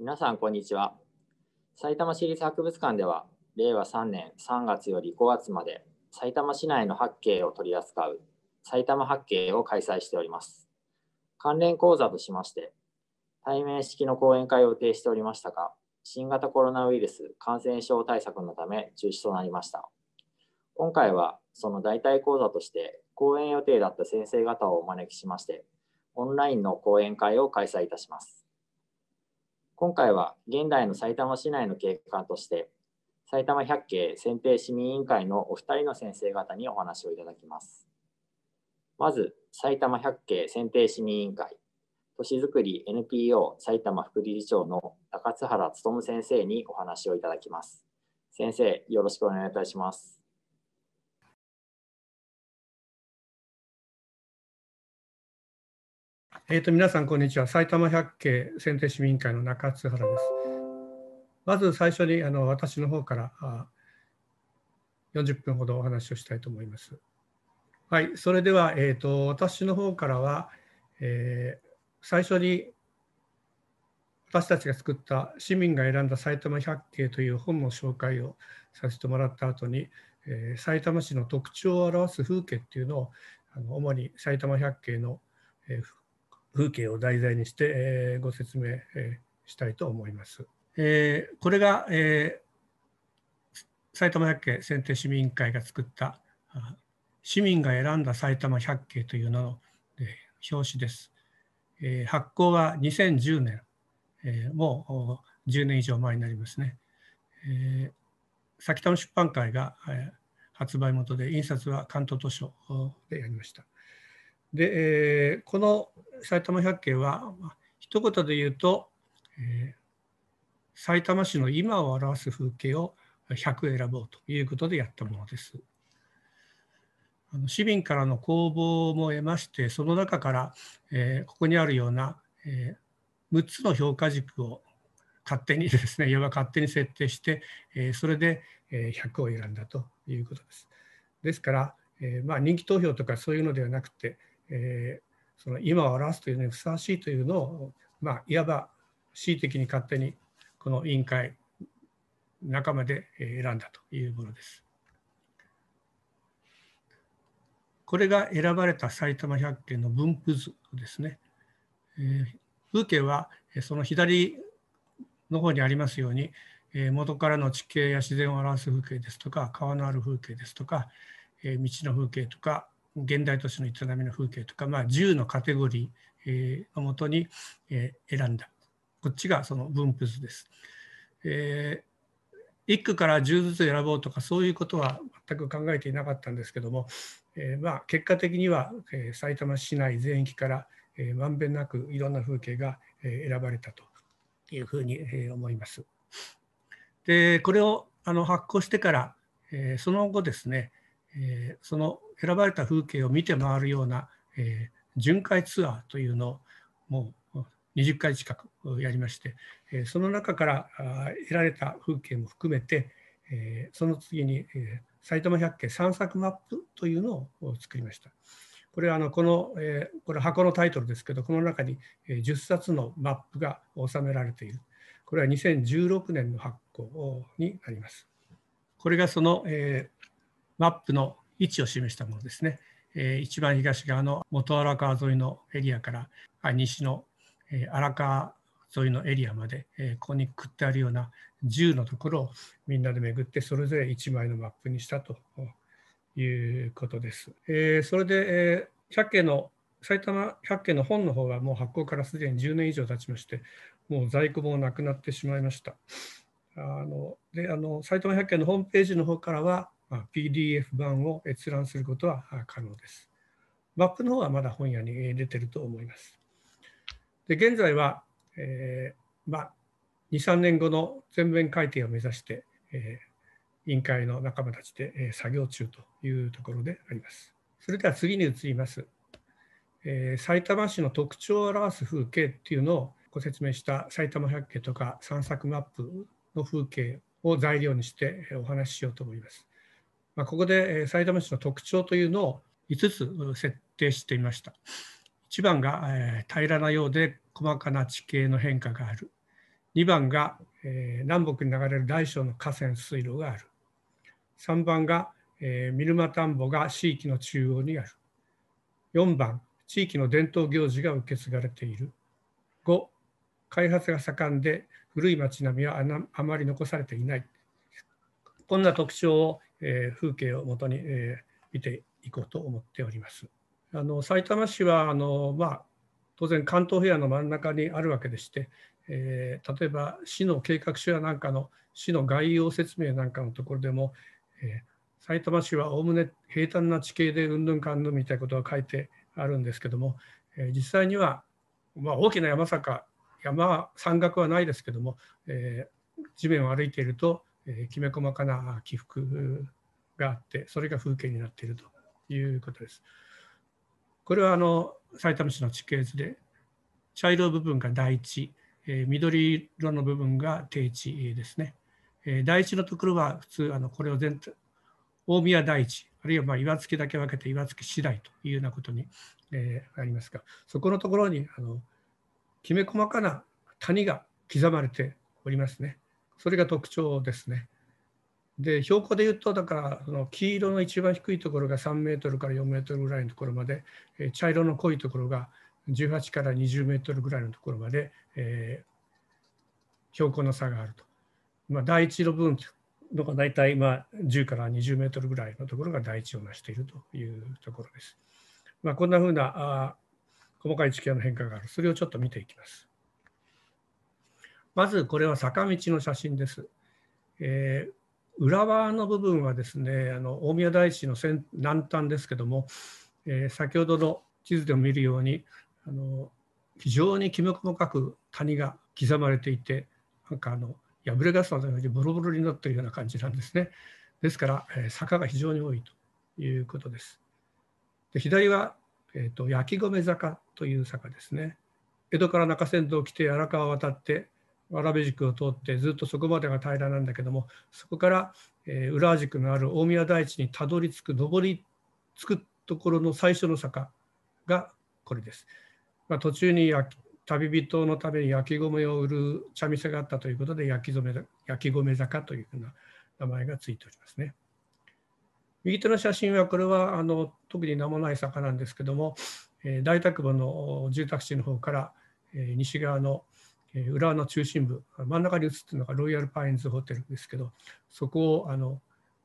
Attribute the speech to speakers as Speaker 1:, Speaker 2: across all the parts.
Speaker 1: 皆さん、こんにちは。埼玉市立博物館では、令和3年3月より5月まで、埼玉市内の八景を取り扱う、埼玉八景を開催しております。関連講座としまして、対面式の講演会を予定しておりましたが、新型コロナウイルス感染症対策のため中止となりました。今回は、その代替講座として、講演予定だった先生方をお招きしまして、オンラインの講演会を開催いたします。今回は現代の埼玉市内の景観として埼玉百景選定市民委員会のお二人の先生方にお話をいただきます。まず埼玉百景選定市民委員会都市づくり NPO 埼玉副理事長の高津原勉先生にお話をいただきます。先生よろしくお願いいたします。えーと、皆さん、こんにちは。埼玉百景選定市民会の中津原です。
Speaker 2: まず最初にあの私の方からあ40分ほどお話をしたいと思います。はい、それでは、えーと、と私の方からは、えー、最初に私たちが作った市民が選んだ埼玉百景という本の紹介をさせてもらった後に、えー、埼玉市の特徴を表す風景っていうのをあの主に埼玉百景の、えー、風景を題材にして、えー、ご説明、えー、したいと思います。えー、これが、えー、埼玉百景選定市民会が作った市民が選んだ埼玉百景という名の、えー、表紙です。えー、発行は2010年、えー、もう10年以上前になりますね。えー、先玉出版会が、えー、発売元で印刷は関東図書でやりました。で、えー、この埼玉百景は、一言で言うと、えー、埼玉市の今を表す風景を100選ぼうということでやったものです。あの市民からの公募も得まして、その中から、えー、ここにあるような、えー、6つの評価軸を勝手にですね、いわば勝手に設定して、えー、それで、えー、100を選んだということです。ですから、えーまあ、人気投票とかそういうのではなくて、えー、その今を表すというのにふさわしいというのを、まあ、いわば恣意的に勝手にこの委員会仲間で選んだというものです。これが選ばれた埼玉百景の分布図ですね。えー、風景はその左の方にありますように、えー、元からの地形や自然を表す風景ですとか川のある風景ですとか、えー、道の風景とか現代都市の営みの風景とか、まあ、10のカテゴリーのもとに選んだこっちがその分布図です。えー、1区から10ずつ選ぼうとかそういうことは全く考えていなかったんですけども、えー、まあ結果的には、えー、埼玉市内全域から、えー、まんべんなくいろんな風景が、えー、選ばれたというふうに、えー、思います。でこれをあの発行してから、えー、その後ですねえー、その選ばれた風景を見て回るような、えー、巡回ツアーというのをもう20回近くやりまして、えー、その中から得られた風景も含めて、えー、その次に、えー、埼玉百景散策マップというのを作りました。これはあのこの、えー、これ箱のタイトルですけどこの中に10冊のマップが収められているこれは2016年の発行になります。これがその、えーマップの位置を示したものですね。えー、一番東側の元荒川沿いのエリアから西の、え荒川沿いのエリアまで、えー、ここにくってあるような10のところをみんなで巡ってそれぞれ1枚のマップにしたということです。えー、それで、えー、百景の埼玉百景の本の方はもう発行からすでに10年以上経ちましてもう在庫もなくなってしまいました。あのであの埼玉百景のホームページの方からは PDF 版を閲覧することは可能です。w ッ p の方はまだ本屋に出てると思います。で現在は、えー、まあ、2、3年後の全面改定を目指して、えー、委員会の仲間たちで、えー、作業中というところであります。それでは次に移ります。えー、埼玉市の特徴を表す風景っていうのをご説明した埼玉百景とか散策マップの風景を材料にしてお話ししようと思います。まあ、ここで埼玉市の特徴というのを5つ設定してみました。1番が、え平らなようで細かな地形の変化がある。2番が、え南北に流れる大小の河川水路がある。3番が、え見沼田んぼが地域の中央にある。4番、地域の伝統行事が受け継がれている。5、開発が盛んで古い町並みはあまり残されていない。こんな特徴をえー、風景をもとに、え見ていこうと思っております。あの埼玉市はあの、まあ、当然関東平野の真ん中にあるわけでして、えー、例えば市の計画書やなんかの市の概要説明なんかのところでも、えー、埼玉市はおおむね平坦な地形でうんぬんかんぬんみたいなことが書いてあるんですけども、えー、実際には、まあ、大きな山坂山山岳はないですけども、えー、地面を歩いているとえきめ細かな起伏があってそれが風景になっているということです。これはあの埼玉市の地形図で茶色部分が台地、え緑色の部分が低地ですね。え台地のところは普通あのこれを全体大宮台地あるいはま岩槻だけ分けて岩槻次第というようなことに、えありますがそこのところにあのきめ細かな谷が刻まれておりますね。それが特徴ですね。で標高でいうとだからその黄色の一番低いところが3メートルから4メートルぐらいのところまで、え茶色の濃いところが18から20メートルぐらいのところまで、えー、標高の差があると。まあ、第一部分のが大体まあ10から20メートルぐらいのところが第一を成しているというところです。まあ、こんなふうなあ細かい地形の変化がある。それをちょっと見ていきます。まずこれは坂道の写真です。えー、裏側の部分はですねあの大宮大師の先南端ですけども、えー、先ほどの地図でも見るようにあの非常にきめ細かく谷が刻まれていてなんかあの破れガスのようにボロボロになっているような感じなんですね。ですから、えー、坂が非常に多いということです。で左は、えーと、と焼き米坂という坂ですね。江戸から中山道を来て荒川を渡ってわらべ軸を通ってずっとそこまでが平らなんだけどもそこから、えー、浦和軸のある大宮台地にたどり着く上り着くところの最初の坂がこれです。まあ、途中に旅人のために焼き米を売る茶店があったということで焼き染め焼き米坂というふうな名前がついておりますね。右手の写真はこれはあの特に名もない坂なんですけども、えー、大田久保の住宅地の方から、えー、西側のえ浦和の中心部真ん中に映ってるのがロイヤルパインズホテルですけどそこをあの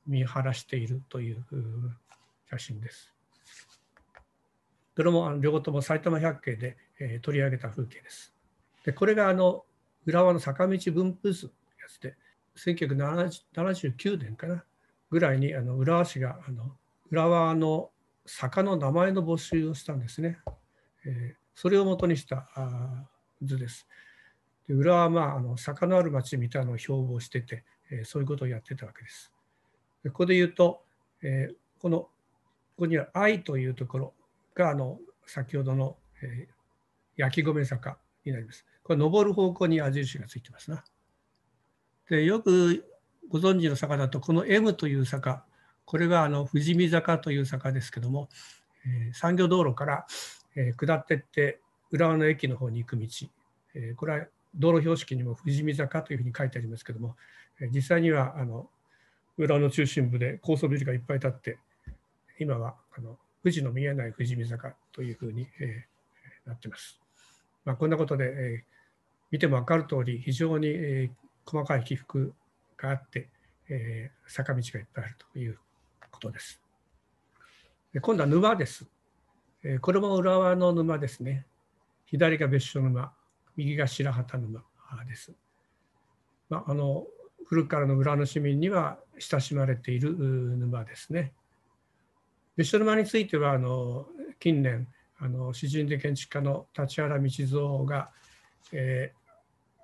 Speaker 2: 見晴らしているという写真です。どれも両方とも埼玉百景で、え取り上げた風景です。でこれがあの浦和の坂道分布図のやつで1979年かなぐらいにあの浦和市があの浦和の坂の名前の募集をしたんですね。えー、それをもとにした図です。で浦和は、まあ、あの坂のある町みたいなのを標榜してて、えー、そういうことをやってたわけです。でここで言うと、えー、このここには「愛」というところがあの先ほどの、えー、焼き米坂になります。これ登る方向に矢印がついてますな。でよくご存知の坂だとこの M という坂これがあの富士見坂という坂ですけども、えー、産業道路から、えー、下ってって浦和の駅の方に行く道、えー、これは道路標識にも富士見坂というふうに書いてありますけども、実際にはあの浦和の中心部で高層ビルがいっぱい建って、今はあの富士の見えない富士見坂というふうに、えー、なってます。まあ、こんなことで、えー、見ても分かる通り、非常に、えー、細かい起伏があって、えー、坂道がいっぱいあるということです。で今度は沼です。えー、これも浦和の沼ですね。左が別所沼、右が白旗沼です。まあ、あの古くからの浦の市民には親しまれている沼ですね。別所沼についてはあの近年あの詩人で建築家の立原道三が、えー、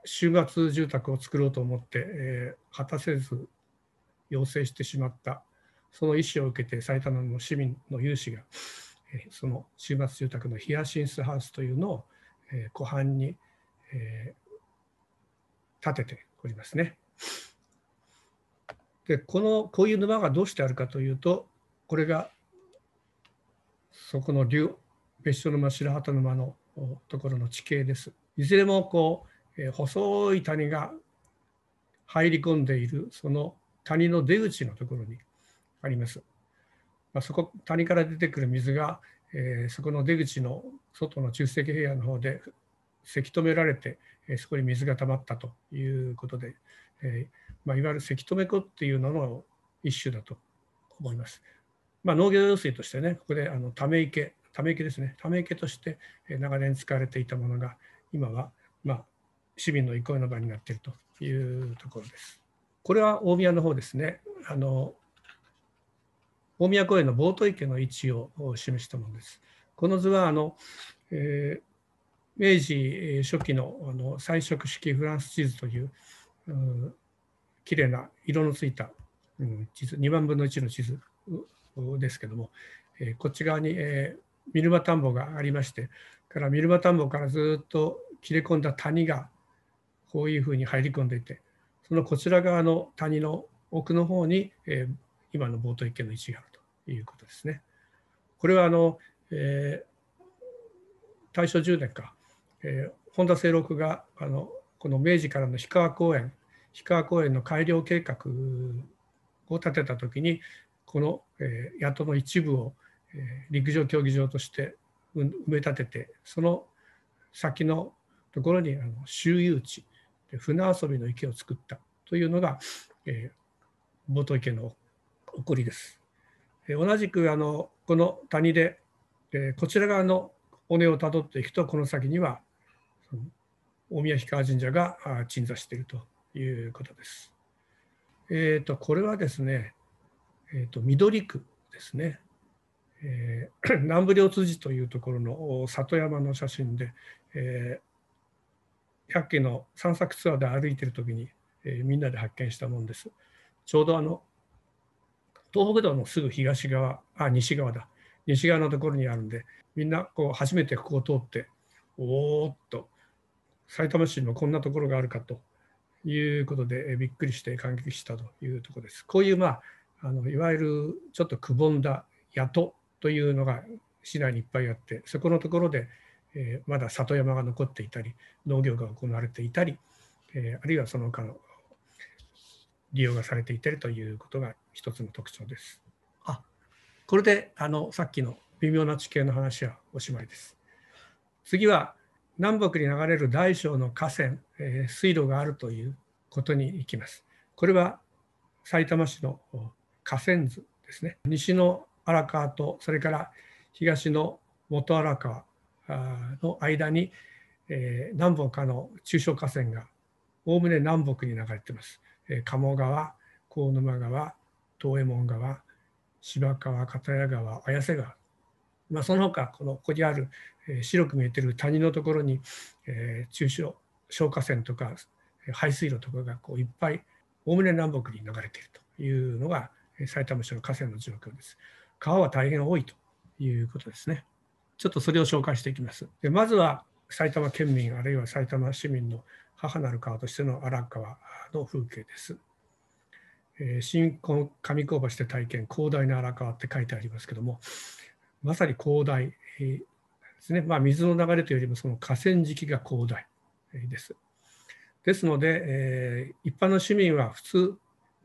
Speaker 2: 週末住宅を作ろうと思って、えー、果たせず要請してしまったその意思を受けて埼玉の市民の有志が、えー、その週末住宅のヒアシンスハウスというのを、えー、湖畔にえー、立てておりますね。でこのこういう沼がどうしてあるかというとこれがそこの竜別所沼白旗沼のところの地形です。いずれもこう、えー、細い谷が入り込んでいるその谷の出口のところにあります。まあ、そこ谷から出てくる水が、えー、そこの出口の外の中世平野の方でせき止められて、えそこに水が溜まったということで、えまあ、いわゆるせき止め湖っていうのの一種だと思います。まあ、農業用水としてね、ここであのため池、ため池ですね、ため池として長年使われていたものが、今は、まあ、市民の憩いの場になっているというところです。これは大宮の方ですね、あの大宮公園のボート池の位置を示したものです。この図はあの、えー、明治初期のあの彩色式フランス地図という、うん、綺麗な色のついた、うん、地図2万分の1の地図ですけども、えー、こっち側に、えー、ミルマ田んぼがありましてからミルマ田んぼからずっと切れ込んだ谷がこういうふうに入り込んでいてそのこちら側の谷の奥の方に、えー、今のボート池の位置があるということですね。これはあの、えー、大正10年かえー、本田清六があのこの明治からの氷川公園氷川公園の改良計画を立てた時にこの、えー、谷の一部を、えー、陸上競技場として埋め立ててその先のところにあの周遊地で船遊びの池を作ったというのが、えー、元池の起こりです。えー、同じくあのこの谷で、えー、こちら側の尾根をたどっていくとこの先には大宮氷川神社が鎮座しているということです。えーと、これはですね、えーと、緑区ですね、えー、南部両辻というところの里山の写真で、えー、百景の散策ツアーで歩いている時に、えー、みんなで発見したものです。ちょうどあの東北道のすぐ東側、あ、西側だ、西側のところにあるんで、みんなこう初めてここを通って、おーっと埼玉市にもこんなところがあるかということで、びっくりして感激したというところです。こういう、まあ、あのいわゆるちょっとくぼんだ谷戸というのが市内にいっぱいあってそこのところで、えー、まだ里山が残っていたり農業が行われていたり、えー、あるいはその他の利用がされていたりということが一つの特徴です。あこれであのさっきの微妙な地形の話はおしまいです。次は南北に流れる大小の河川、えー、水路があるということに行きます。これは埼玉市の河川図ですね。西の荒川とそれから東の元荒川の間に、えー、南北かの中小河川がおおむね南北に流れています。えー、鴨川、河沼川、東江門川、芝川、片谷川、綾瀬川、まあ、その他このここにある白く見えてる谷のところに、え中小消火栓とか排水路とかがこういっぱいおおむね南北に流れているというのが埼玉市の河川の状況です。川は大変多いということですね。ちょっとそれを紹介していきます。でまずは埼玉県民あるいは埼玉市民の母なる川としての荒川の風景です。えー、上工橋で体験広大な荒川って書いてありますけどもまさに広大、ですね、まあ、水の流れというよりもその河川敷が広大です。ですので、えー、一般の市民は普通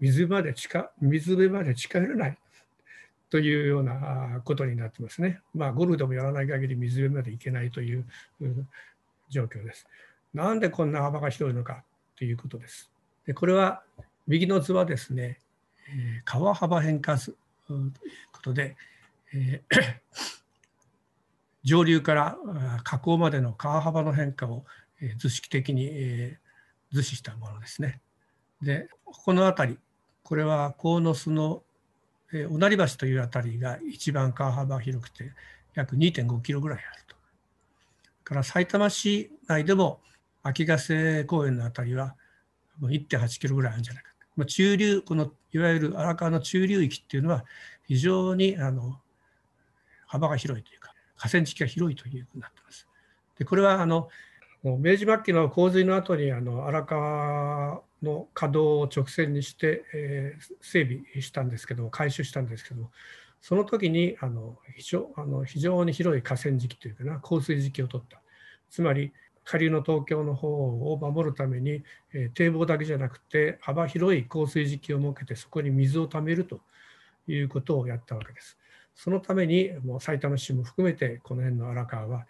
Speaker 2: 水まで近水辺まで近寄れないというようなことになってますね。まあ、ゴルフでもやらない限り水辺まで行けないという状況です。なんでこんな幅が広いのかということです。でこれは右の図はですね、えー、川幅変化図ということで、えー上流から河口までの川幅の変化を図式的に図示したものですね。でこの辺りこれは鴻巣の御成橋という辺りが一番川幅広くて約2.5キロぐらいあると。からさいたま市内でも秋ヶ瀬公園の辺りは1.8キロぐらいあるんじゃないか。まあ、中流このいわゆる荒川の中流域っていうのは非常にあの幅が広いというか河川敷が広いというふうになってます。でこれはあの明治末期の洪水の後にあの荒川の稼働を直線にして、えー、整備したんですけど改修したんですけどもその時にあの非常あの非常に広い河川敷というかな降水時期を取ったつまり下流の東京の方を守るために、えー、堤防だけじゃなくて幅広い降水時期を設けてそこに水をためるということをやったわけです。そのためにもう埼玉市も含めてこの辺の荒川は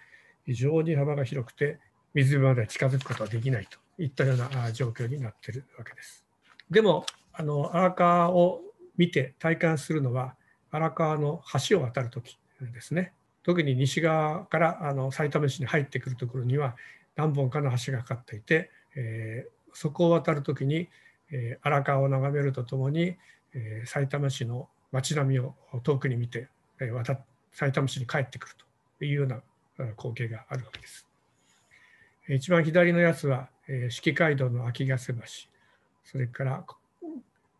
Speaker 2: 非常に幅が広くて水辺まで近づくことはできないといったような状況になっているわけです。でもあの荒川を見て体感するのは荒川の橋を渡る時ですね。特に西側からあの埼玉市に入ってくるところには何本かの橋がかかっていて、えー、そこを渡る時に、えー、荒川を眺めるとともに、えー、埼玉市の街並みを遠くに見て渡埼玉市に帰ってくるというような光景があるわけです。一番左のやつは四季街道の秋ヶ瀬橋それから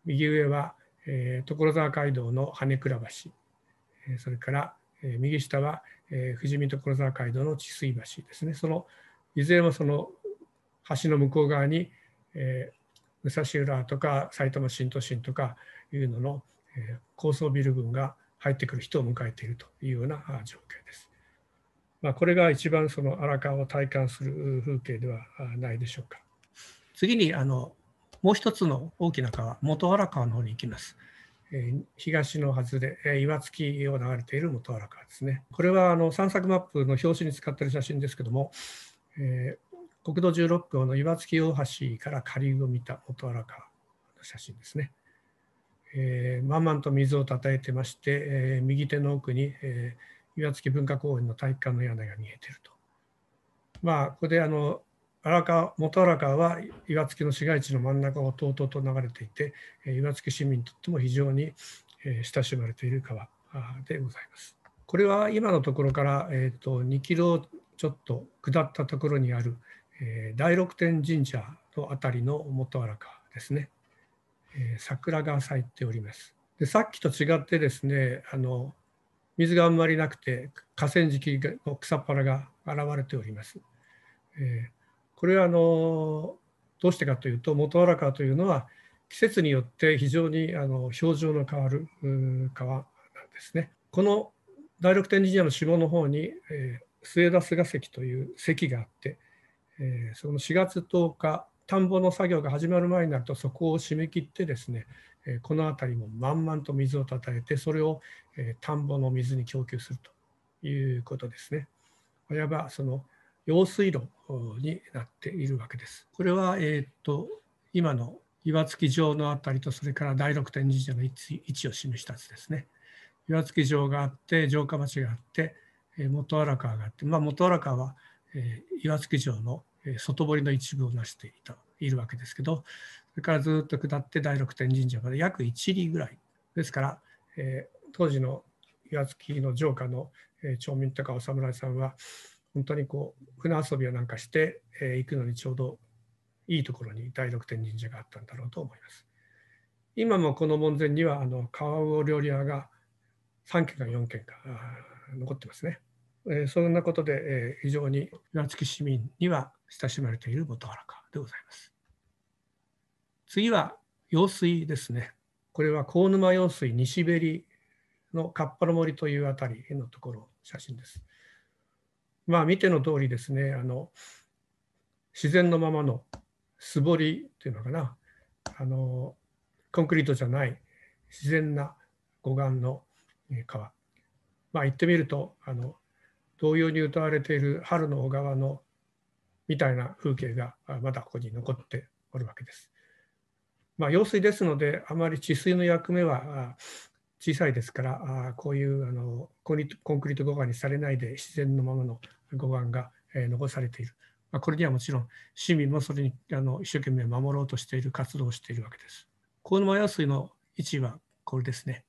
Speaker 2: 右上は所沢街道の羽倉橋それから右下は富士見所沢街道の治水橋ですねそのいずれもその橋の向こう側に、え武蔵浦とか埼玉新都心とかいうのの、え高層ビル群が入ってくる人を迎えているというような状況です。まあ、これが一番その荒川を体感する風景ではないでしょうか。次にあのもう一つの大きな川、元荒川の方に行きます。東のは外れ、岩槻を流れている元荒川ですね。これはあの散策マップの表紙に使っている写真ですけども、えー、国道16号の岩槻大橋から下流を見た元荒川の写真ですね。えまんまんと水をたたえてまして、えー、右手の奥に、えー、岩槻文化公園の体育館の屋根が見えてると。まあ、ここであの荒川元荒川は岩槻の市街地の真ん中をとうとうと流れていて、えー、岩槻市民にとっても非常に、えー、親しまれている川
Speaker 1: でございます。
Speaker 2: これは今のところから、えーと、と2キロちょっと下ったところにある、えー、第六天神社の辺りの元荒川ですね。え桜が咲いております。でさっきと違ってですねあの水があんまりなくて河川敷の草っぱらが現れております。えこれはあのどうしてかというと元原川というのは季節によって非常にあの表情の変わる川なんですね。この第六天神社の下の方に、えー、末田菅関という関があって、えー、その4月10日田んぼの作業が始まる前になるとそこを締め切ってですねこの辺りも満々と水をたたえてそれを田んぼの水に供給するということですね。いわばその用水路になっているわけです。これは、えー、っと今の岩槻城の辺りとそれから第六天神社の位置を示した図ですね。岩槻城があって城下町があって元荒川があって、まあ、元荒川は、えー、岩槻城の外堀の一部をなしていたいるわけですけどそれからずっと下って第六天神社まで約1里ぐらいですから、えー、当時の岩槻の城下の、えー、町民とかお侍さんは本当にこう船遊びをなんかして、えー、行くのにちょうどいいところに第六天神社があったんだろうと思います。今もこの門前にはあの川魚料理屋が3軒か4軒か残ってますね。えそんなことで、え非常に岩き市民には親しまれている元原川でございます。次は用水ですね。これは高沼用水西べりのかっぱの森というあたりのところ写真です。まあ見ての通りですねあの自然のままの素彫りというのかなあのコンクリートじゃない自然な護岸の川まあ言ってみるとあの同様に歌われている春の小川のみたいな風景がまだここに残っておるわけです。まあ、用水ですのであまり治水の役目は小さいですからこういうあのコンクリート護岸にされないで自然のままの護岸が残されている、まあ、これにはもちろん市民もそれにあの一生懸命守ろうとしている活動をしているわけです。鴻沼用水の位置はこれですね。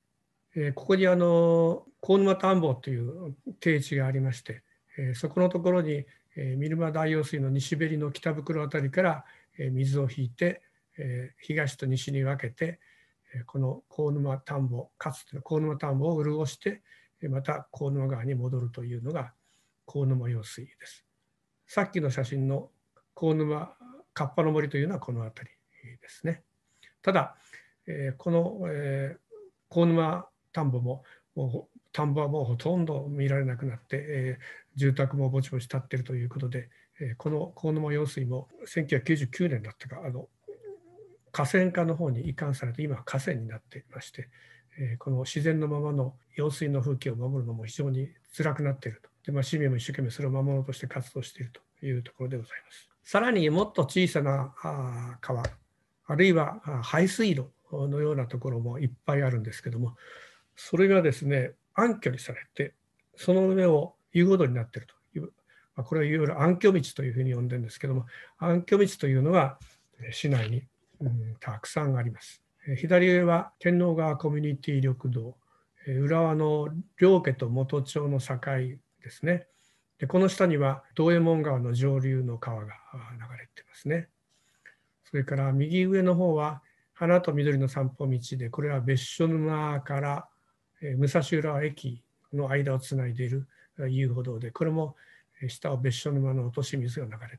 Speaker 2: えここにあの鴻沼田んぼという定地がありまして、えそこのところに、えー、見沼大用水の西べりの北袋辺りから、え水を引いて、え東と西に分けて、えこの鴻沼田んぼかつての鴻沼田んぼを潤してまた鴻沼川に戻るというのが鴻沼用水です。さっきの写真の鴻沼河童の森というのはこの辺りですね。ただ、えこの、えー、鴻沼田んぼもも田んぼはもうほとんど見られなくなって、えー、住宅もぼちぼち建ってるということで、えー、この河沼用水も1999年だったかあの河川化の方に移管されて今は河川になっていまして、えー、この自然のままの用水の風景を守るのも非常に辛くなっているとで、まあ、市民も一生懸命それを守ろうとして活動しているというところでございます。さらにもっと小さな川あるいは排水路のようなところもいっぱいあるんですけどもそれがですね暗渠にされて、その上を遊歩道になっているという、まあ、これはいわゆる暗渠道というふうに呼んでるんですけども、暗渠道というのは市内に、うん、たくさんあります。左上は天皇川コミュニティ緑道、浦和の両家と元町の境ですね。でこの下には道右衛門川の上流の川が流れてますね。それから右上の方は花と緑の散歩道でこれは別所沼から武蔵浦駅の間をつないでいる遊歩道でこれも下は別所沼の落とし水が流れている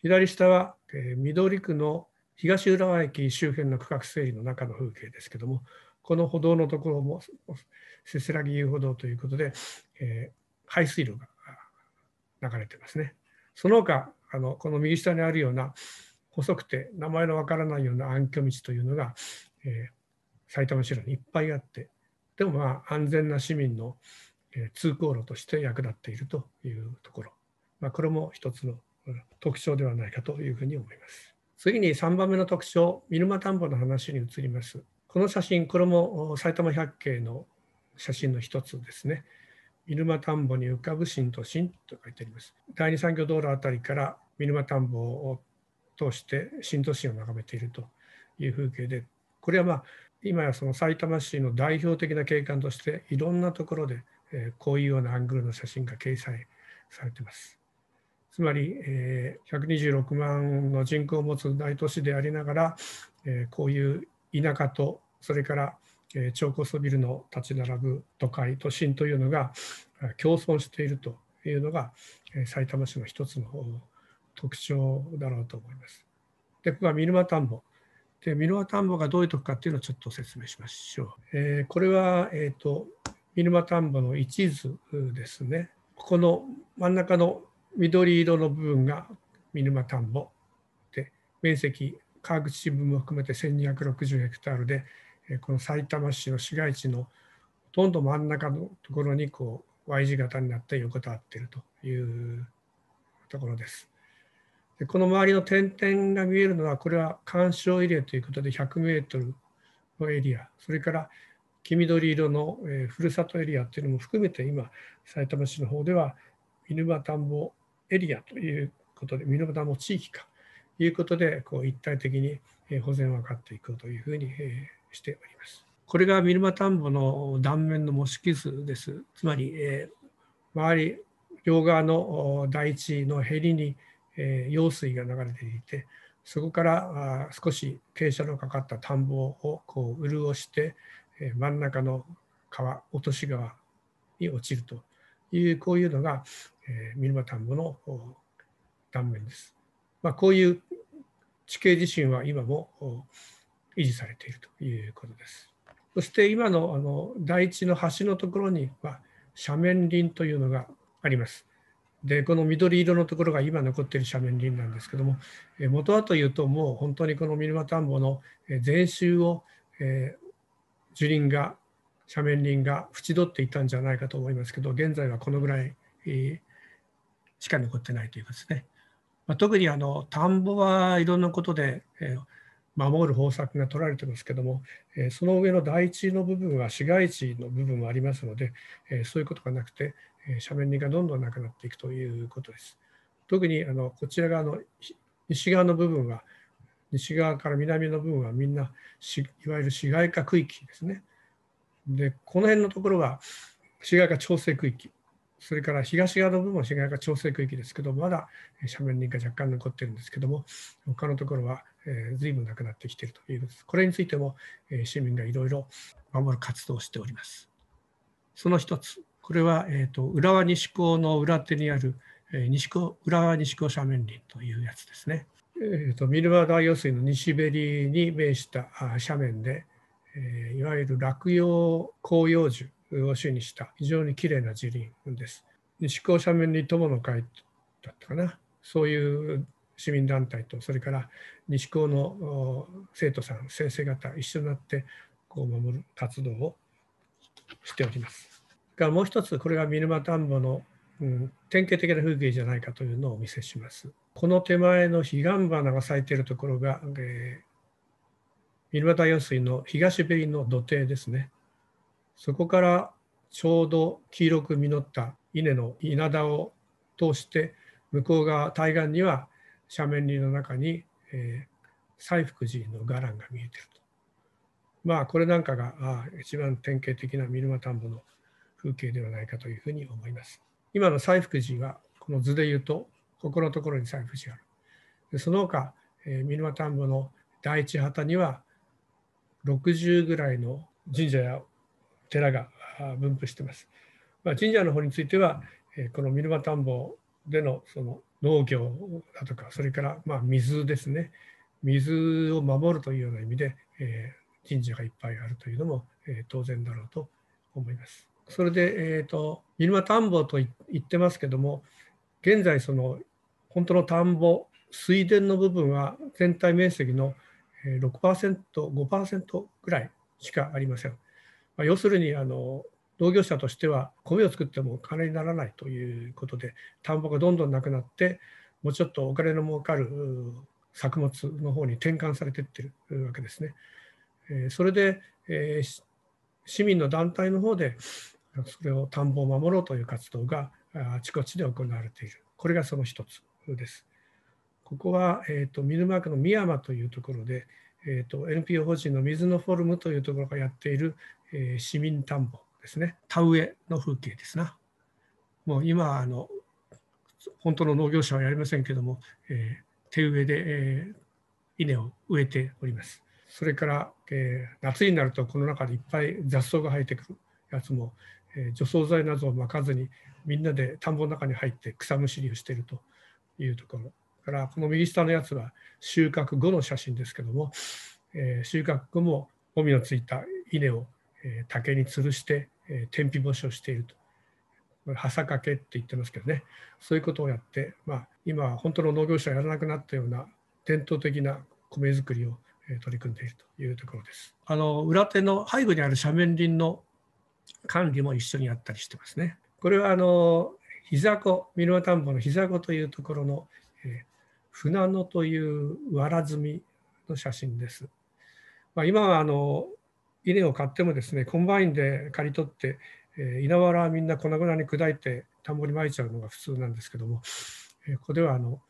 Speaker 2: 左下は緑区の東浦和駅周辺の区画整理の中の風景ですけどもこの歩道のところもせせらぎ遊歩道ということで、えー、排水路が流れてますねその他あのこの右下にあるような細くて名前のわからないような暗渠道というのが、えー、埼玉市内にいっぱいあってでもまあ安全な市民の通行路として役立っているというところ、まあ、これも一つの特徴ではないかというふうに思います。次に3番目の特徴、見沼田んぼの話に移ります。この写真、これも埼玉百景の写真の一つですね。見沼田んぼに浮かぶ新都心と書いてあります。第二産業道路あたりから見沼田んぼを通して新都心を眺めているという風景で、これはまあ今やそのさいたま市の代表的な景観としていろんなところで、えこういうようなアングルの写真が掲載されています。つまり、え126万の人口を持つ大都市でありながら、えこういう田舎とそれから、え超高層ビルの立ち並ぶ都会都心というのが共存しているというのが、え埼玉市の一つの特徴だろうと思います。でここは見沼田んぼで箕輪田んぼがどういうとこかっていうのをちょっと説明しましょう。えー、これは、えーと、箕輪田んぼの一図ですね。ここの真ん中の緑色の部分が箕輪田んぼで面積川口支部も含めて1260ヘクタールでえこの埼玉市の市街地のほとんど真ん中のところにこう Y 字型になって横たわっているというところです。でこの周りの点々が見えるのはこれは干渉エリアということで1 0 0ルのエリアそれから黄緑色の、えふるさとエリアっていうのも含めて今さいたま市の方では見沼田んぼエリアということで見沼田んぼ地域かということでこう一体的に保全を図っていこうというふうに、しております。これが見沼田んぼの断面の模式図です。つまり、え周り両側の台地のへりにえ用水が流れていてそこからあ少し傾斜のかかった田んぼをこう潤して、え真ん中の川落とし川に落ちるというこういうのが、え見沼田んぼの断面です。まあ、こういう地形自身は今も維持されているということです。そして今のあの台地の端のところに、ま斜面林というのがあります。でこの緑色のところが今残っている斜面林なんですけども、え元はというともう本当にこの見沼田んぼの全周を、えー、樹林が斜面林が縁取っていたんじゃないかと思いますけど現在はこのぐらい、えー、しか残ってないというかですね、まあ、特にあの田んぼはいろんなことで、えー守る方策が取られてますけども、えその上の台地の部分は市街地の部分もありますので、えそういうことがなくて、え斜面林がどんどんなくなっていくということです。特にあのこちら側の西側の部分は西側から南の部分はみんないわゆる市街化区域ですね。でこの辺のところは市街化調整区域それから東側の部分は市街化調整区域ですけどまだ斜面林が若干残ってるんですけども他のところはえいぶんなくなってきているというこれについても、えー、市民がいろいろ守る活動をしております。その一つ、これは、えーと、浦和西高の裏手にある、えー、西高浦和西高斜面林というやつですね。えーと、とミルバー大用水の西べりに面した斜面で、えー、いわゆる落葉広葉樹を主にした非常にきれいな樹林です。西高斜面に友の会だったかなそういう市民団体とそれから西高の生徒さん先生方一緒になってこう守る活動をしております。がもう一つこれが見沼田んぼの、うん、典型的な風景じゃないかというのをお見せします。この手前の彼岸花が咲いているところが、えー、見沼田用水の東べりの土手ですね。そこからちょうど黄色く実った稲の稲田を通して向こう側対岸には斜面林の中に、えー、西福寺の伽藍が見えてると。まあこれなんかがあ一番典型的な見沼田んぼの風景ではないかというふうに思います。今の西福寺はこの図で言うとここのところに西福寺がある。でその他、えー、見沼田んぼの第一旗には60ぐらいの神社や寺が分布してます。まあ、神社の方については、えー、この見沼田んぼでのその農業だとか、それからま水ですね、水を守るというような意味で、えー、神社がいっぱいあるというのも、えー、当然だろうと思います。それで、えーと、と入間田んぼと言ってますけども、現在、その本当の田んぼ、水田の部分は全体面積の6%、5%ぐらいしかありません。まあ、要するにあの農業者としては米を作ってもお金にならないということで田んぼがどんどんなくなってもうちょっとお金の儲かる作物の方に転換されてってるわけですね。それで市民の団体の方でそれを田んぼを守ろうという活動があちこちで行われているこれがその一つです。ここは、えーと、と見沼区の美山というところで、えーと、と NPO 法人の水のフォルムというところがやっている、えー、市民田んぼですね田植えの風景ですなもう今あの本当の農業者はやりませんけども、えー、手植えで、えー、稲を植えておりますそれから、えー、夏になるとこの中でいっぱい雑草が生えてくるやつも、え除草剤などをまかずにみんなで田んぼの中に入って草むしりをしているというところからこの右下のやつは収穫後の写真ですけども、え収穫後もみのついた稲を竹に吊るして天日干しをしていると。これはさかけって言ってますけどねそういうことをやって、まあ、今本当の農業者はやらなくなったような伝統的な米作りを取り組んでいるというところです。あの裏手の背後にある斜面林の管理も一緒にやったりしてますね。これはあの膝子三浦田んぼの膝子というところの、えー、船野というわら積みの写真です。まあ、今はあの稲を買ってもですねコンバインで刈り取って、えー、稲わらはみんな粉々に砕いて田んぼにまいちゃうのが普通なんですけども、えここではあの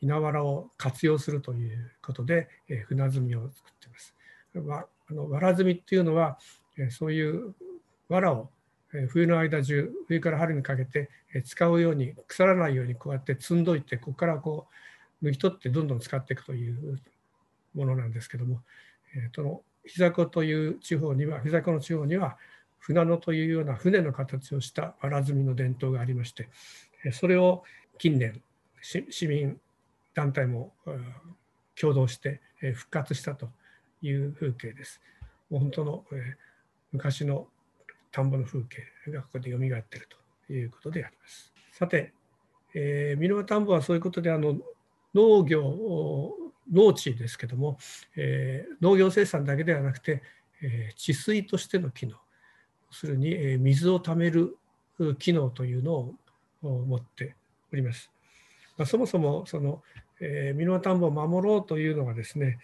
Speaker 2: 稲わらを活用するということで、え船積みを作ってます。わあのわら積みっていうのは、えそういうわらを冬の間中冬から春にかけて使うように腐らないようにこうやって積んどいてここからこう抜き取ってどんどん使っていくというものなんですけども、えー、その膝子という地方には膝子の地方には船野というような船の形をしたわら積みの伝統がありましてそれを近年市民団体も共同して復活したという風景です。もう本当のえ昔の田んぼの風景がここで蘇っているということであります。さて、えー、見沼田んぼはそういうことであの農業農地ですけども、えー、農業生産だけではなくて、えー、治水としての機能するに、えー、水をためる機能というのを持っております。まあ、そもそもその、えー、美濃田んぼを守ろうというのがですね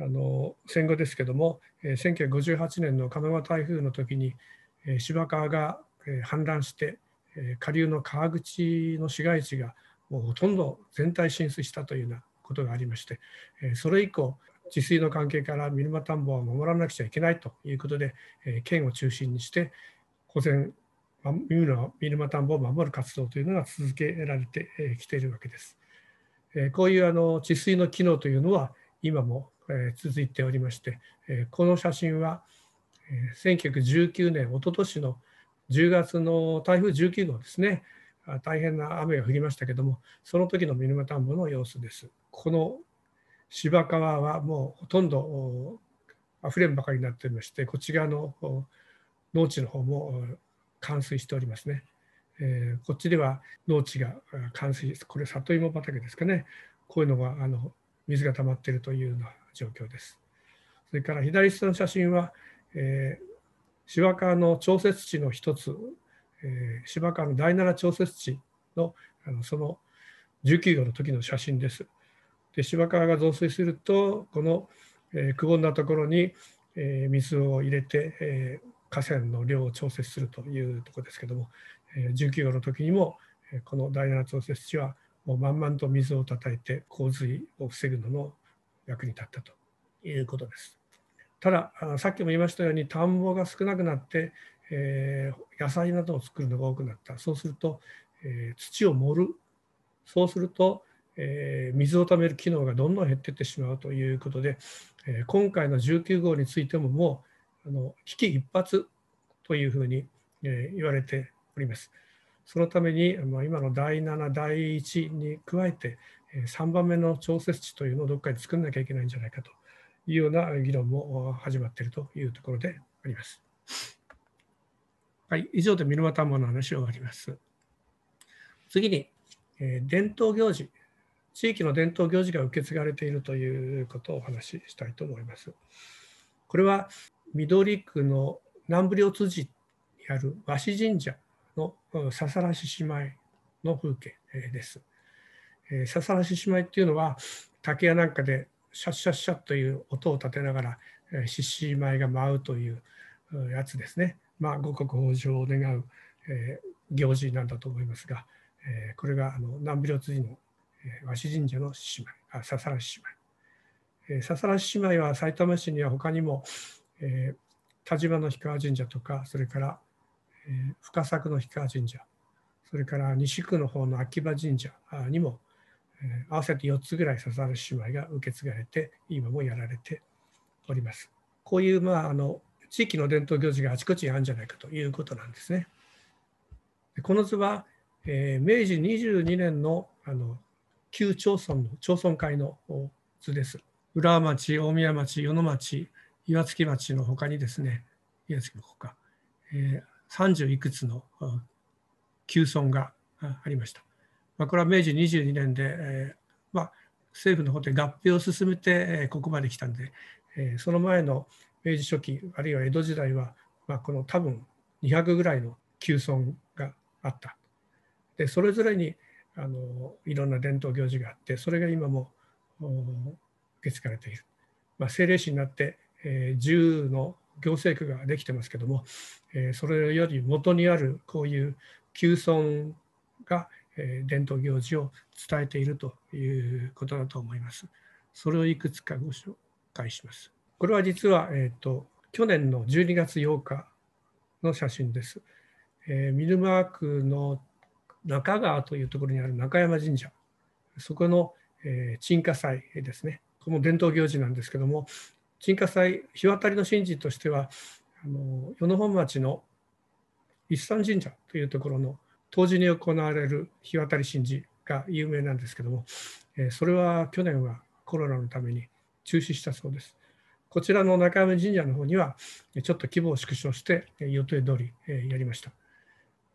Speaker 2: あの戦後ですけども、えー、1958年の亀川台風の時に、えー、芝川が、えー、氾濫して、えー、下流の川口の市街地がもうほとんど全体浸水したというようなことがありまして、それ以降、治水の関係から見沼田んぼは守らなくちゃいけないということで、県を中心にして、保全、見沼田んぼを守る活動というのが続けられてきているわけです。こういうあの治水の機能というのは今も続いておりまして、この写真は1919年、おととしの10月の台風19号ですね、大変な雨が降りましたけども、その時の見沼田んぼの様子です。この芝川はもうほとんど溢れんばかりになっておりましてこっち側の農地の方も冠水しておりますね、えー、こっちでは農地が冠水これ里芋畑ですかねこういうのがあの水が溜まっているというような状況ですそれから左下の写真は、えー、芝川の調節地の一つ、えー、芝川の第7調節地のあのその19号の時の写真です。で芝川が増水するとこの、えー、くぼんだところに、えー、水を入れて、えー、河川の量を調節するというとこですけども、えー、19号の時にも、えー、この第7調節池はもう満々と水をたたいて洪水を防ぐのの役に立ったということです。たださっきも言いましたように田んぼが少なくなって、えー、野菜などを作るのが多くなったそうすると、えー、土を盛るそうするとえ水をためる機能がどんどん減っていってしまうということで、え今回の19号についてももうあの危機一髪というふうに、え言われております。そのために、まあ、今の第7、第1に加えて、3番目の調節値というのをどっかに作らなきゃいけないんじゃないかというような議論も始まっているというところであります。はい、以上で水るまたの話を終わります。次に、え伝統行事地域の伝統行事が受け継がれているということをお話ししたいと思います。これは緑区の南部両辻にある和紙神社の笹さらし姉妹の風景です。笹さらし姉妹っていうのは竹やなんかでシャッシャッシャッという音を立てながら獅子舞が舞うというやつですね。まあ、五穀豊穣を願う、行事なんだと思いますが、えー、これがあの南部両辻の和紙神社の姉妹、あ笹原姉妹。えさ笹原姉妹は埼玉市には他にも、えー、田島の氷川神社とか、それから、えー、深作の氷川神社、それから西区の方の秋葉神社にも、えー、合わせて4つぐらい笹原姉妹が受け継がれて、今もやられております。こういう、まあ、あの地域の伝統行事があちこちにあるんじゃないかということなんですね。この図は、えー、明治22年のあの旧町村の町村会の図です。浦和町、大宮町、与野町、岩槻町のほかにですね、岩槻のほか、えー、30いくつの旧村がありました。まあ、これは明治22年で、えー、まあ、政府の方で合併を進めて、えー、ここまで来たんで、えー、その前の明治初期、あるいは江戸時代は、まあ、この多分200ぐらいの旧村があった。でそれぞれにあのいろんな伝統行事があってそれが今も受け継がれている、まあ、政令市になって、えー、10の行政区ができてますけども、えー、それより元にあるこういう旧村が、えー、伝統行事を伝えているということだと思います。それをいくつかご紹介します。これは実は、えーと、去年の12月8日の写真です。えー、ミルマークの中川というところにある中山神社、そこの、えー、鎮火祭ですね、このも伝統行事なんですけども、鎮火祭、日渡りの神事としては、あの与野本町の一山神社というところの当時に行われる日渡り神事が有名なんですけども、えー、それは去年はコロナのために中止したそうです。こちらの中山神社の方には、ちょっと規模を縮小して、予定通りやりました。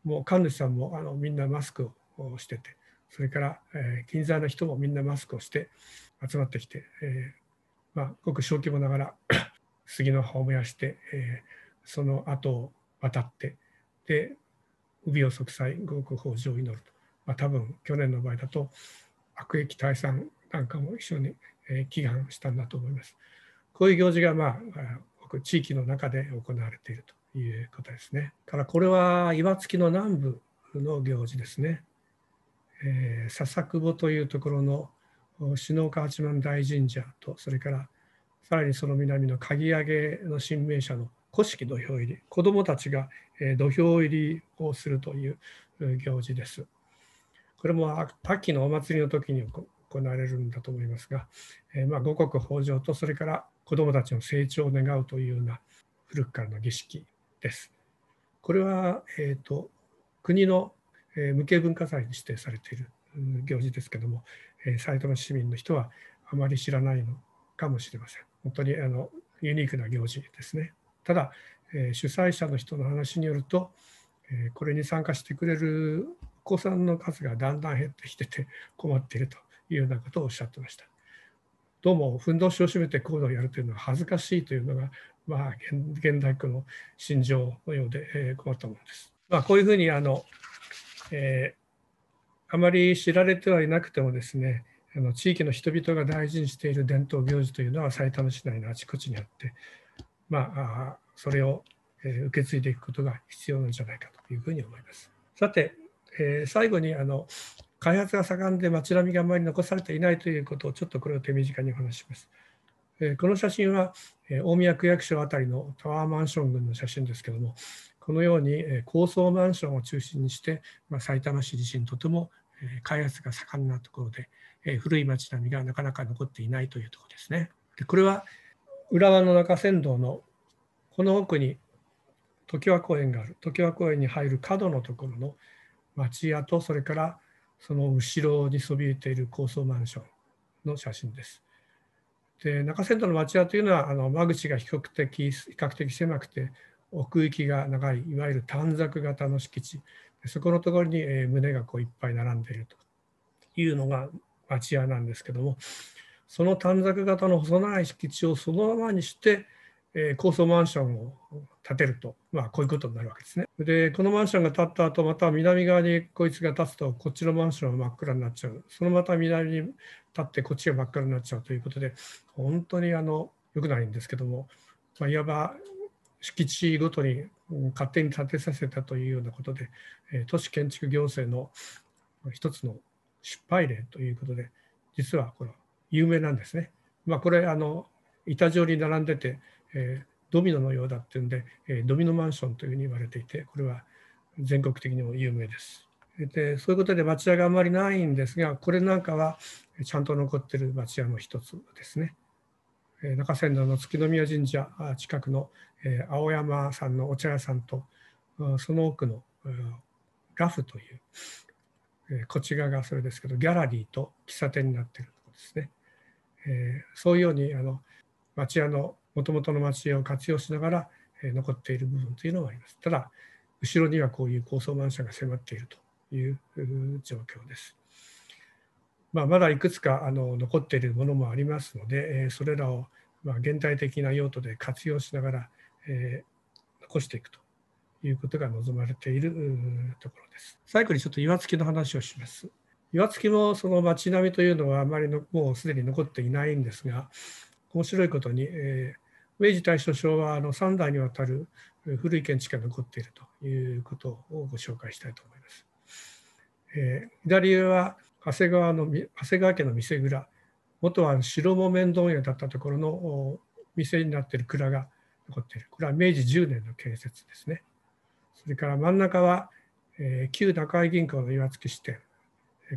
Speaker 2: もう神主さんもあのみんなマスクをしてて、それから、えー、銀座の人もみんなマスクをして集まってきて、えー、まあ、ごく小規模ながら 杉の葉を燃やして、えー、その後を渡って、で、右を息災、五穀豊穣を祈ると。まあ、多分去年の場合だと悪役退散なんかも一緒に、え祈願したんだと思います。こういう行事が、まあ、地域の中で行われていると。いうことですね。ただこれは岩槻の南部の行事ですね。えー、笹久保というところの篠岡八幡大神社とそれからさらにその南の鍵上げの神明社の古式土俵入り子どもたちが土俵入りをするという行事です。これも秋のお祭りの時に行われるんだと思いますが、えー、まあ五穀豊穣とそれから子どもたちの成長を願うというような古くからの儀式です。これは、えーと、国の、えー、無形文化財に指定されている行事ですけども、えー、埼玉市民の人はあまり知らないのかもしれません。本当にあのユニークな行事ですね。ただ、えー、主催者の人の話によると、えこれに参加してくれるお子さんの数がだんだん減ってきてて困っているというようなことをおっしゃってました。どうもふんどしを締めて行動をやるというのは恥ずかしいというのがまあ、現代の心情のようで、え困ったものです。まあ、こういうふうにあの、えー、あまり知られてはいなくてもですねあの地域の人々が大事にしている伝統行事というのは埼玉市内のあちこちにあって、まあ、それを受け継いでいくことが必要なんじゃないかというふうに思います。さて、えー、最後にあの開発が盛んで街並みがあまり残されていないということをちょっとこれを手短にお話します。えこの写真は、え大宮区役所あたりのタワーマンション群の写真ですけども、このように、え高層マンションを中心にして、まさいたま市自身とても、え開発が盛んなところで、え古い町並みがなかなか残っていないというところですね。でこれは浦和の中山道のこの奥に常盤公園がある常盤公園に入る角のところの町屋とそれからその後ろにそびえている高層マンションの写真です。で中山道の町屋というのはあの間口が比較的比較的狭くて奥行きが長いいわゆる短冊型の敷地そこのところに、えー、胸がこういっぱい並んでいるというのが町屋なんですけどもその短冊型の細長い敷地をそのままにして、えー、高層マンションを建てると、まあ、こういうことになるわけですね。で、このマンションが建った後、また南側にこいつが建つと、こっちのマンションは真っ暗になっちゃう。そのまた南に建って、こっちが真っ暗になっちゃうということで、本当にあの良くないんですけども、まあ、いわば敷地ごとに勝手に建てさせたというようなことで、都市建築行政の一つの失敗例ということで、実はこれ有名なんですね。まあ、これあの板状に並んでて、えードミノのようだっていうんで、えドミノマンションというふうに言われていて、これは全国的にも有名です。でそういうことで町屋があんまりないんですが、これなんかはちゃんと残ってる町屋の一つですね。中山道の月宮神社近くの青山さんのお茶屋さんと、その奥のラフという、こっち側がそれですけど、ギャラリーと喫茶店になってるところですね。そういうようにあの町屋のもともとの町家を活用しながら、え残っている部分というのはあります。ただ、後ろにはこういう高層マンションが迫っているという状況です。まあ、まだいくつかあの残っているものもありますので、えそれらをま現代的な用途で活用しながら、え残していくということが望まれているところです。最後にちょっと岩槻の話をします。岩槻もその街並みというのはあまりのもうすでに残っていないんですが面白いことに、えー、明治大正昭和の3代にわたる古い建築が残っているということをご紹介したいと思います。えー、左上は長谷川の長谷川家の店蔵元は白木綿問屋だったところの店になっている蔵が残っているこれは明治10年の建設ですねそれから真ん中は、えー、旧中井銀行の岩槻支店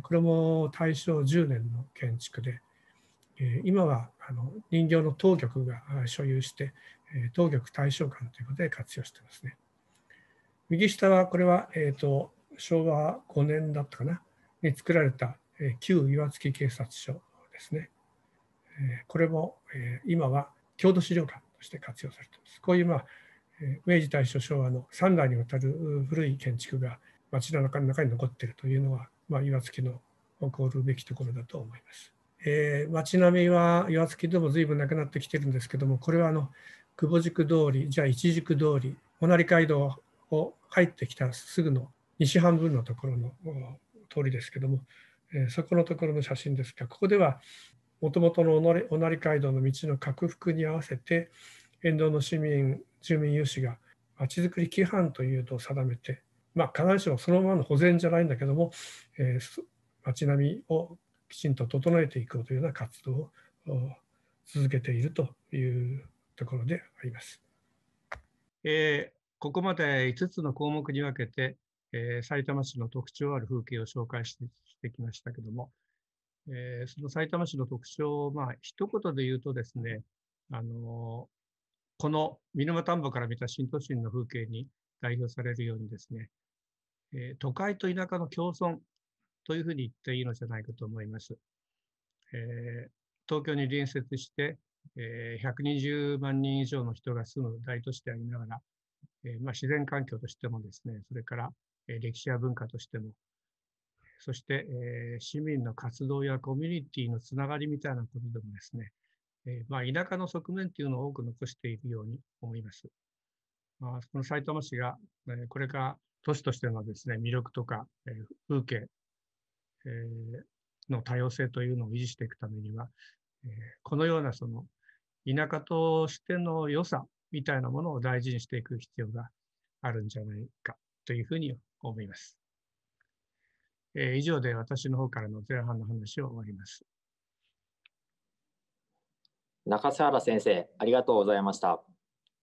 Speaker 2: これも大正10年の建築で今はあの人形の当局が所有して、当局対象館ということで活用してますね。右下は、これは、えーと、昭和5年だったかな、に作られた、え旧岩槻警察署ですね。えこれも、え今は郷土資料館として活用されています。こういう、まあえ明治大正昭和の3代にわたる古い建築が街の中に残っているというのは、まあ、岩槻の誇るべきところだと思います。えー、町並みは岩槻でも随分なくなってきてるんですけどもこれはあの久保宿通りじゃあ一宿通り御成街道を入ってきたすぐの西半分のところの通りですけども、えー、そこのところの写真ですがここではもともとの御成街道の道の拡幅に合わせて沿道の市民住民有志がまちづくり規範というのを定めて、まあ、必ずしもそのままの保全じゃないんだけども、えー、町並みをきちんと整えていこうというような活動を続けているというところであります。えー、ここまで5つの項目に分けて、えー、埼玉市の特徴ある風景を紹介してしてきましたけども、えー、その埼玉市の特徴を、まあ、一言で言うとですね、あのこの見沼田んぼから見た新都心の風景に代表されるようにですね、え都会と田舎の共存というふうに言っていいのじゃないかと思います。えー、東京に隣接して、えー、120万人以上の人が住む大都市でありながら、えー、まあ、自然環境としてもですね、それから、え歴史や文化としても、そして、え市民の活動やコミュニティのつながりみたいなことでもですね、えまあ、田舎の側面というのを多く残しているように思います。まあ、この埼玉市が、えこれから都市としてのですね、魅力とか、え風景、の多様性というのを維持していくためには、このようなその田舎としての良さみたいなものを大事にしていく必要があるんじゃないかというふうに思います。え以上で私の方からの前半の話を終わります。
Speaker 1: 中瀬原先生、ありがとうございました。